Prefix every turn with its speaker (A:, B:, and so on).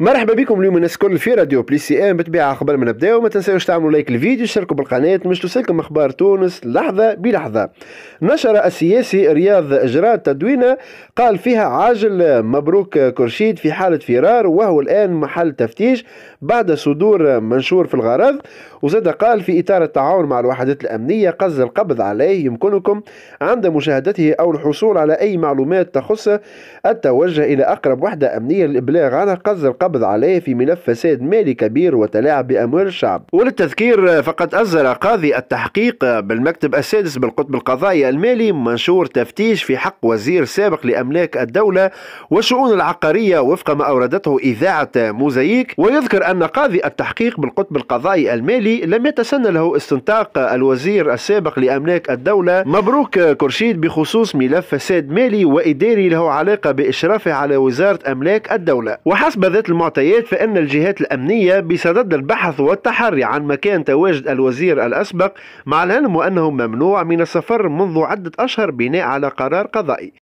A: مرحبا بكم اليوم الناس الكل في راديو بلي سي ام بتبيع قبل ما نبداو ما تنساوش تعملوا لايك الفيديو تشتركوا بالقناه باش توصلكم اخبار تونس لحظه بلحظه نشر السياسي رياض اجراء تدوينه قال فيها عاجل مبروك كرشيد في حاله فرار وهو الان محل تفتيش بعد صدور منشور في الغرض وزاد قال في اطار التعاون مع الوحدات الامنيه قصد القبض عليه يمكنكم عند مشاهدته او الحصول على اي معلومات تخصه التوجه الى اقرب وحده امنيه للابلاغ عنها قصد القبض القبض عليه في ملف فساد مالي كبير وتلاعب بأموال الشعب وللتذكير فقد أصدر قاضي التحقيق بالمكتب السادس بالقطب القضائي المالي منشور تفتيش في حق وزير سابق لأملاك الدولة والشؤون العقارية وفق ما أوردته إذاعة موزاييك ويذكر أن قاضي التحقيق بالقطب القضائي المالي لم يتسنى له استنطاق الوزير السابق لأملاك الدولة مبروك كرشيد بخصوص ملف فساد مالي وإداري له علاقة بإشرافه على وزارة أملاك الدولة وحسب ذات المعطيات فإن الجهات الأمنية بصدد البحث والتحري عن مكان تواجد الوزير الأسبق مع العلم أنه ممنوع من السفر منذ عدة أشهر بناء على قرار قضائي